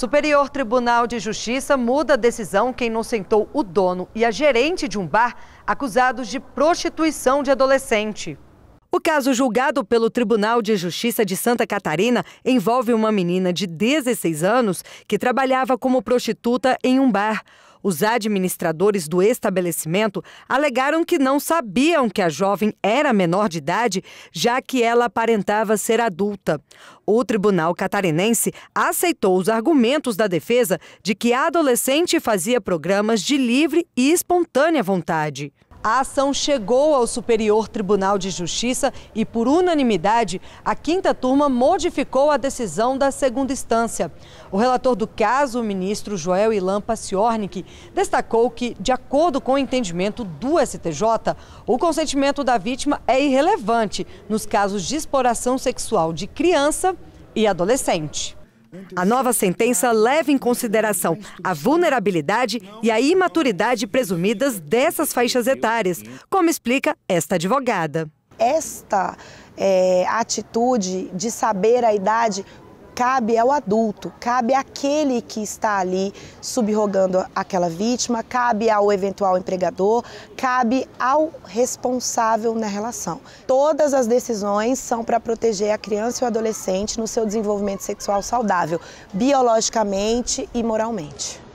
Superior Tribunal de Justiça muda a decisão que inocentou o dono e a gerente de um bar acusados de prostituição de adolescente. O caso julgado pelo Tribunal de Justiça de Santa Catarina envolve uma menina de 16 anos que trabalhava como prostituta em um bar. Os administradores do estabelecimento alegaram que não sabiam que a jovem era menor de idade, já que ela aparentava ser adulta. O tribunal catarinense aceitou os argumentos da defesa de que a adolescente fazia programas de livre e espontânea vontade. A ação chegou ao Superior Tribunal de Justiça e, por unanimidade, a quinta turma modificou a decisão da segunda instância. O relator do caso, o ministro Joel Ilan Paciornik, destacou que, de acordo com o entendimento do STJ, o consentimento da vítima é irrelevante nos casos de exploração sexual de criança e adolescente. A nova sentença leva em consideração a vulnerabilidade e a imaturidade presumidas dessas faixas etárias, como explica esta advogada. Esta é, atitude de saber a idade cabe ao adulto, cabe àquele que está ali subrogando aquela vítima, cabe ao eventual empregador, cabe ao responsável na relação. Todas as decisões são para proteger a criança e o adolescente no seu desenvolvimento sexual saudável, biologicamente e moralmente.